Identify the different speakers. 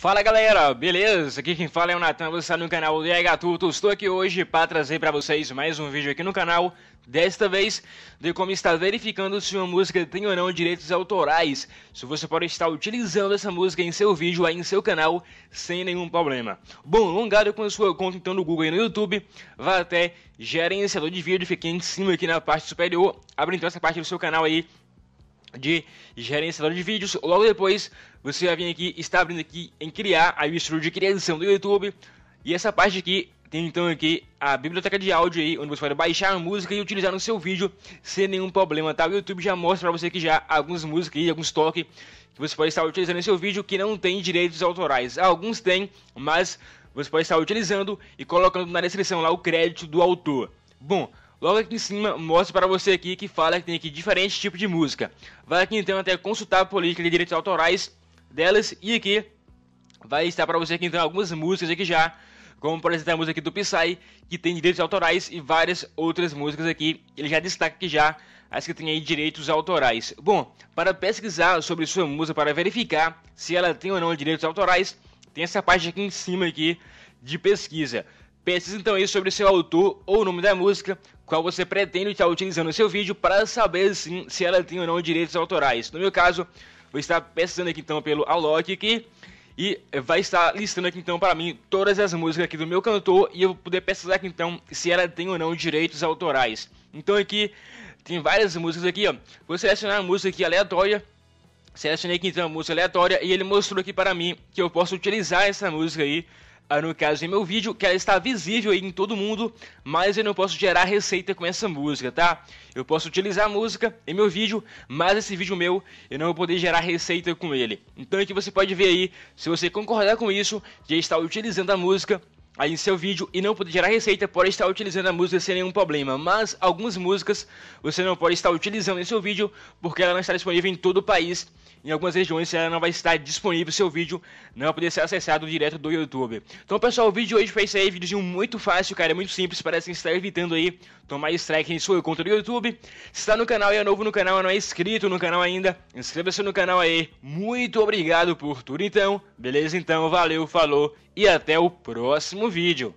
Speaker 1: Fala galera, beleza? Aqui quem fala é o Natan, você está no canal DH Gatuto. Estou aqui hoje para trazer para vocês mais um vídeo aqui no canal. Desta vez, de como está verificando se uma música tem ou não direitos autorais. Se você pode estar utilizando essa música em seu vídeo, aí em seu canal, sem nenhum problema. Bom, longado com a sua conta então no Google e no YouTube, vá até gerenciador de vídeo, fique em cima aqui na parte superior, abre então essa parte do seu canal aí de gerenciador de vídeos. Logo depois, você vai vir aqui, está abrindo aqui em criar a estrutura de criação do YouTube. E essa parte aqui tem então aqui a biblioteca de áudio aí, onde você pode baixar a música e utilizar no seu vídeo sem nenhum problema, tá? O YouTube já mostra para você que já algumas músicas e alguns toques que você pode estar utilizando no seu vídeo que não tem direitos autorais. Alguns têm, mas você pode estar utilizando e colocando na descrição lá o crédito do autor. Bom, Logo aqui em cima, mostro para você aqui que fala que tem aqui diferentes tipos de música. Vai aqui então até consultar a política de direitos autorais delas e aqui vai estar para você aqui então algumas músicas aqui já, como por exemplo a música aqui do Psy, que tem direitos autorais e várias outras músicas aqui. Ele já destaca aqui já as que têm aí direitos autorais. Bom, para pesquisar sobre sua música, para verificar se ela tem ou não direitos autorais, tem essa parte aqui em cima aqui de pesquisa. Pense então aí sobre seu autor ou o nome da música, qual você pretende estar utilizando no seu vídeo para saber sim, se ela tem ou não direitos autorais. No meu caso, vou estar pesquisando aqui então pelo Alok aqui e vai estar listando aqui então para mim todas as músicas aqui do meu cantor e eu vou poder pesquisar aqui então se ela tem ou não direitos autorais. Então aqui tem várias músicas aqui, ó. Vou selecionar a música aqui aleatória Selecionei aqui então a música aleatória e ele mostrou aqui para mim que eu posso utilizar essa música aí ah, no caso em meu vídeo, que ela está visível em todo mundo, mas eu não posso gerar receita com essa música, tá? Eu posso utilizar a música em meu vídeo, mas esse vídeo meu eu não vou poder gerar receita com ele. Então aqui você pode ver aí, se você concordar com isso, já está utilizando a música aí em seu vídeo e não poder gerar receita, pode estar utilizando a música sem nenhum problema. Mas algumas músicas você não pode estar utilizando em seu vídeo porque ela não está disponível em todo o país. Em algumas regiões ela não vai estar disponível, seu vídeo não vai poder ser acessado direto do YouTube. Então, pessoal, o vídeo hoje foi isso aí, vídeo muito fácil, cara, é muito simples, parece estar evitando aí tomar strike em sua conta do YouTube. Se está no canal e é novo no canal, não é inscrito no canal ainda, inscreva-se no canal aí. Muito obrigado por tudo então, beleza? Então, valeu, falou e até o próximo vídeo.